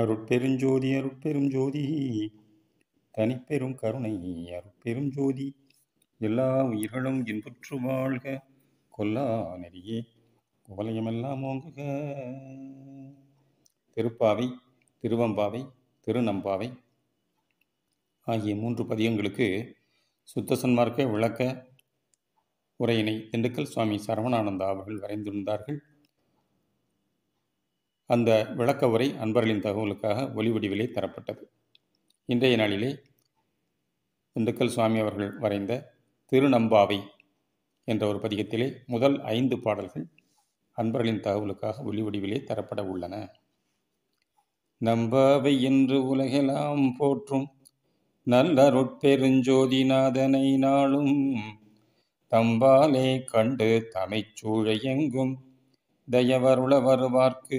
அருட்பெரும் ஜோதி அருட்பெரும் ஜோதி தனிப்பெரும் கருணை அருட்பெரும் ஜோதி எல்லா உயிர்களும் இன்புற்று வாழ்க கொல்லா நெறியே குவலயமெல்லாம் ஓங்குக திருப்பாவை திருவம்பாவை திருநம்பாவை ஆகிய மூன்று பதியங்களுக்கு சுத்த சன்மார்க்க விளக்க உரையினை திண்டுக்கல் சுவாமி சரவணானந்தா அவர்கள் வரைந்திருந்தார்கள் அந்த விளக்க உரை அன்பர்களின் தகவலுக்காக ஒலிவடிவிலே தரப்பட்டது இன்றைய நாளிலே திண்டுக்கல் சுவாமி அவர்கள் வரைந்த திருநம்பாவை என்ற ஒரு பதிகத்திலே முதல் ஐந்து பாடல்கள் அன்பர்களின் தகவலுக்காக ஒளிவடிவிலே தரப்பட உள்ளன நம்பாவை என்று உலகெல்லாம் போற்றும் நல்லருட்பெருஞ்சோதிநாதனை நாளும் தம்பாலே கண்டு தமைச்சூழ எங்கும் தயவருள வருவார்க்கு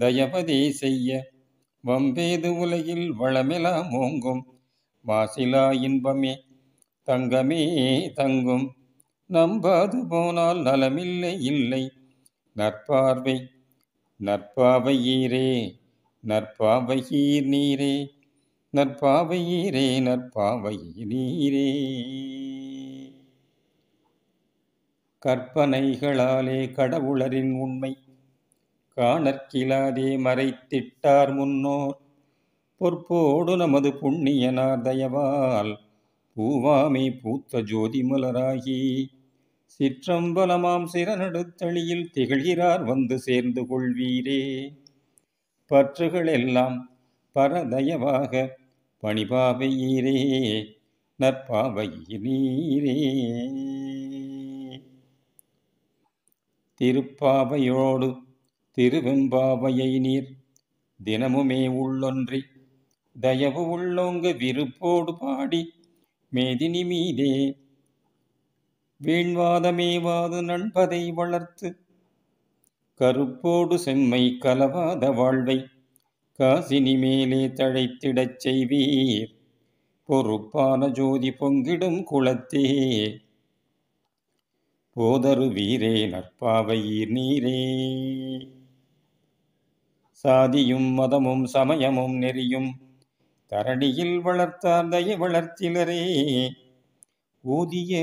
தயபதி செய்ய வம்பேது உலகில் வளமெலாம் ஓங்கும் வாசிலா இன்பமே தங்கமே தங்கும் நம்பாது போனால் நலமில்லை இல்லை நற்பார்வை நற்பாவையீரே நற்பாவையீர் நீரே நற்பாவையீரே நற்பாவை நீரே கற்பனைகளாலே கடவுளரின் உண்மை காணற்கிலாதே மறைத்திட்டார் முன்னோர் பொற்போடு நமது புண்ணியனார் தயவால் பூவாமை பூத்த ஜோதி மலராகி சிற்றம்பலமாம் சிறநடுத்தளியில் திகழ்கிறார் வந்து சேர்ந்து கொள்வீரே பற்றுகளெல்லாம் பரதயவாக பணிபாவையீரே நற்பாவையீரே திருப்பாவையோடு திருவெம்பாவையை நீர் தினமுமே உள்ளொன்றி தயவு உள்ளோங்க விருப்போடு பாடி மேதினி மீதே வீண்வாதமேவாது நண்பதை வளர்த்து கருப்போடு செம்மை கலவாத வாழ்வை காசினி மேலே தழைத்திடச் செய்வீர் பொறுப்பான ஜோதி பொங்கிடும் குளத்தே போதரு வீரே நற்பாவையீர் நீரே சாதியும் மதமும் சமயமும் நெறியும் தரணியில் வளர்த்தார் தய வளர்த்திலரே ஊதிய